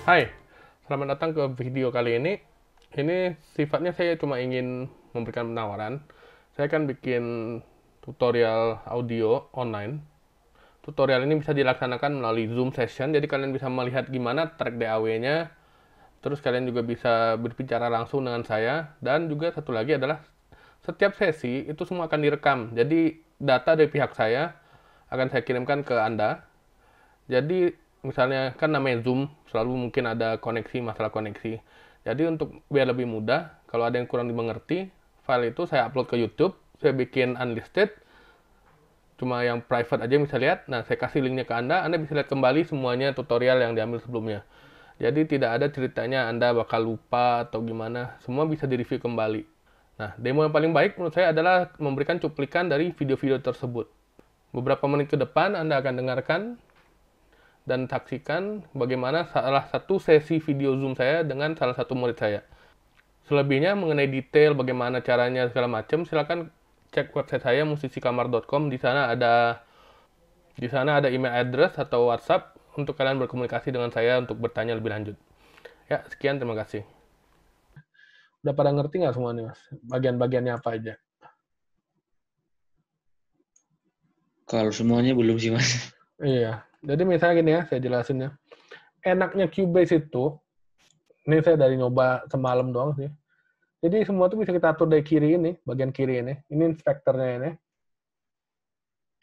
Hai, selamat datang ke video kali ini. Ini sifatnya saya cuma ingin memberikan penawaran. Saya akan bikin tutorial audio online. Tutorial ini bisa dilaksanakan melalui Zoom session, jadi kalian bisa melihat gimana track DAW-nya. Terus kalian juga bisa berbicara langsung dengan saya. Dan juga satu lagi adalah setiap sesi itu semua akan direkam. Jadi data dari pihak saya akan saya kirimkan ke Anda. Jadi misalnya kan namanya Zoom selalu mungkin ada koneksi masalah koneksi. Jadi untuk biar lebih mudah, kalau ada yang kurang dimengerti, file itu saya upload ke YouTube, saya bikin unlisted, cuma yang private aja yang bisa lihat. Nah, saya kasih linknya ke Anda, Anda bisa lihat kembali semuanya tutorial yang diambil sebelumnya. Jadi tidak ada ceritanya Anda bakal lupa atau gimana, semua bisa direview kembali. Nah, demo yang paling baik menurut saya adalah memberikan cuplikan dari video-video tersebut. Beberapa menit ke depan Anda akan dengarkan dan saksikan bagaimana salah satu sesi video Zoom saya dengan salah satu murid saya. Selebihnya mengenai detail bagaimana caranya segala macam silakan cek website saya musisikamar.com di sana ada di sana ada email address atau WhatsApp untuk kalian berkomunikasi dengan saya untuk bertanya lebih lanjut. Ya, sekian terima kasih. Udah pada ngerti nggak semua nih, Mas? Bagian-bagiannya apa aja? Kalau semuanya belum sih, Mas. Iya. Jadi misalnya gini ya, saya jelasin ya. Enaknya Cubase itu, ini saya dari nyoba semalam doang sih. Jadi semua tuh bisa kita atur dari kiri ini, bagian kiri ini. Ini inspektornya ini.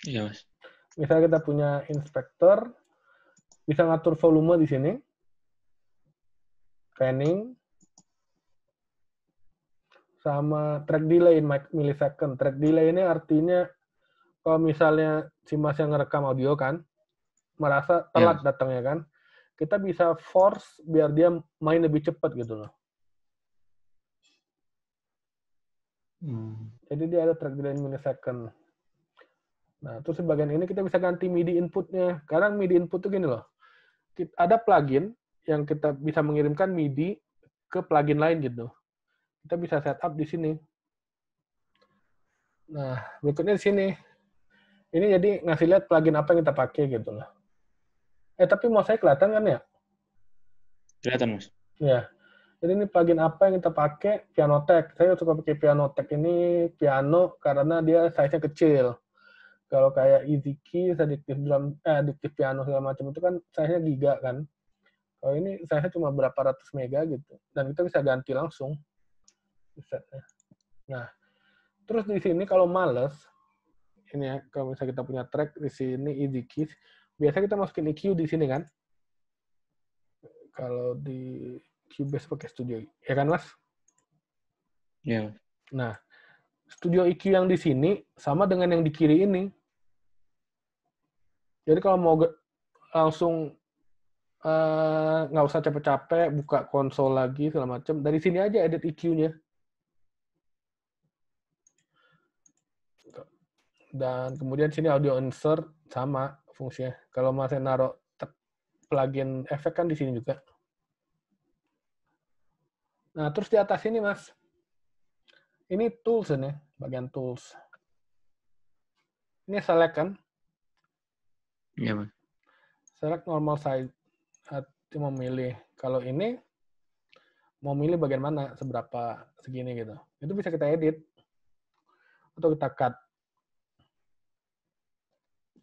Iya, Mas. Misalnya kita punya inspektor, bisa ngatur volume di sini. Panning. Sama track delay in millisecond. Track delay ini artinya kalau misalnya si Mas yang ngerekam audio kan merasa telat yeah. datangnya kan, kita bisa force biar dia main lebih cepat gitu loh. Hmm. Jadi dia ada track delay millisecond. Nah, terus di bagian ini kita bisa ganti MIDI inputnya. Sekarang MIDI input tuh gini loh. Ada plugin yang kita bisa mengirimkan MIDI ke plugin lain gitu. Kita bisa setup di sini. Nah, berikutnya di sini ini jadi ngasih lihat plugin apa yang kita pakai gitu lah. Eh tapi mau saya kelihatan kan ya? Kelihatan mas. Ya. Jadi ini plugin apa yang kita pakai? Piano Pianotech. Saya suka pakai Piano Pianotech ini piano karena dia size-nya kecil. Kalau kayak Key, sedikit Drum, eh, Addictive Piano segala macam itu kan size-nya giga kan. Kalau ini size-nya cuma berapa ratus mega gitu. Dan kita bisa ganti langsung. Nah, terus di sini kalau males, ini ya, kalau misalnya kita punya track di sini easy keys, biasanya kita masukin EQ di sini kan? Kalau di Cubase e pakai Studio, ya kan Mas? Iya. Yeah. Nah, Studio EQ yang di sini sama dengan yang di kiri ini. Jadi kalau mau langsung eh, nggak uh, usah capek-capek buka konsol lagi segala macam dari sini aja edit EQ-nya dan kemudian sini audio insert sama fungsinya. Kalau masih naruh plugin efek kan di sini juga. Nah, terus di atas ini, Mas. Ini tools ini, bagian tools. Ini select kan? Iya, Mas. Select normal size. mau memilih. Kalau ini, mau milih bagian mana, seberapa segini gitu. Itu bisa kita edit. Atau kita cut.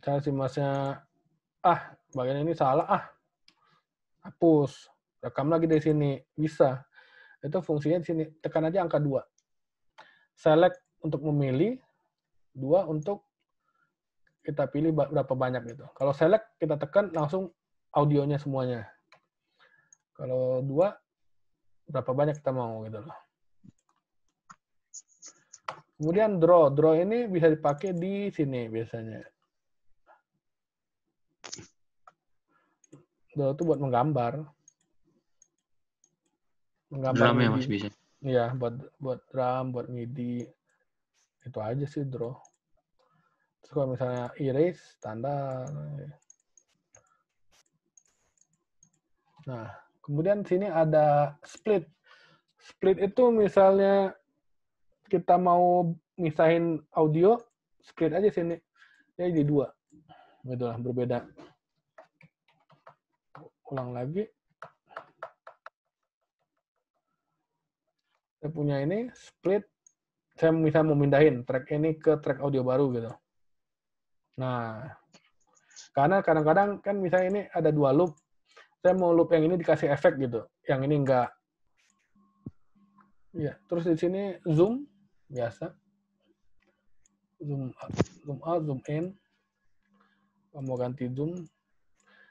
Misalnya si masnya, ah bagian ini salah, ah hapus, rekam lagi dari sini, bisa. Itu fungsinya di sini, tekan aja angka dua Select untuk memilih, dua untuk kita pilih berapa banyak gitu. Kalau select kita tekan langsung audionya semuanya. Kalau dua berapa banyak kita mau gitu loh. Kemudian draw, draw ini bisa dipakai di sini biasanya. Draw tuh buat menggambar. Menggambar drum ya Mas bisa. Iya, buat buat drum, buat MIDI. Itu aja sih draw. Terus kalau misalnya erase tanda. Nah, kemudian sini ada split. Split itu misalnya kita mau misahin audio, split aja sini. Jadi dua. Gitu lah, berbeda ulang lagi. Saya punya ini split, saya bisa memindahin track ini ke track audio baru gitu. Nah, karena kadang-kadang kan misalnya ini ada dua loop, saya mau loop yang ini dikasih efek gitu, yang ini enggak. Ya, terus di sini zoom biasa, zoom out, zoom out, zoom in. mau ganti zoom,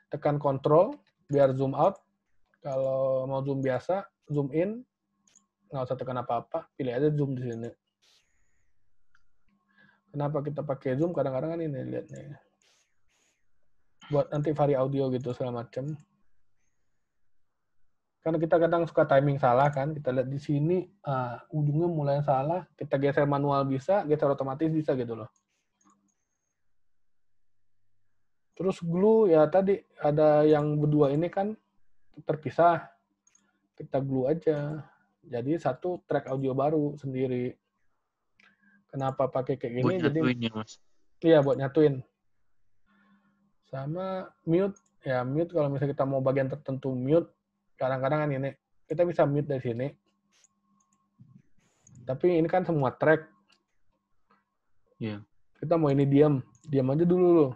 tekan control, biar zoom out. Kalau mau zoom biasa, zoom in, nggak usah tekan apa-apa, pilih aja zoom di sini. Kenapa kita pakai zoom? Kadang-kadang kan ini lihat nih. Ya. Buat nanti vari audio gitu segala macam. Karena kita kadang suka timing salah kan, kita lihat di sini uh, ujungnya mulai salah, kita geser manual bisa, geser otomatis bisa gitu loh. Terus glue ya tadi ada yang berdua ini kan terpisah. Kita glue aja. Jadi satu track audio baru sendiri. Kenapa pakai kayak gini? Buat jadi ya, Mas. Iya, buat nyatuin. Sama mute. Ya, mute kalau misalnya kita mau bagian tertentu mute, kadang-kadang kan ini kita bisa mute dari sini. Tapi ini kan semua track. Yeah. Kita mau ini diam, diam aja dulu loh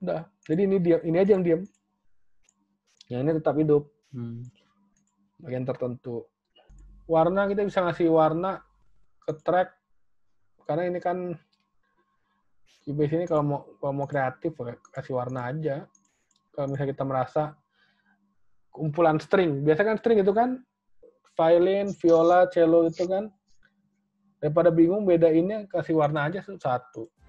Udah. Jadi ini dia ini aja yang diam. Yang ini tetap hidup. Hmm. Bagian tertentu. Warna kita bisa ngasih warna ke track karena ini kan di ini kalau mau kalau mau kreatif kasih warna aja. Kalau misalnya kita merasa kumpulan string, biasa kan string itu kan violin, viola, cello itu kan daripada bingung bedainnya kasih warna aja satu.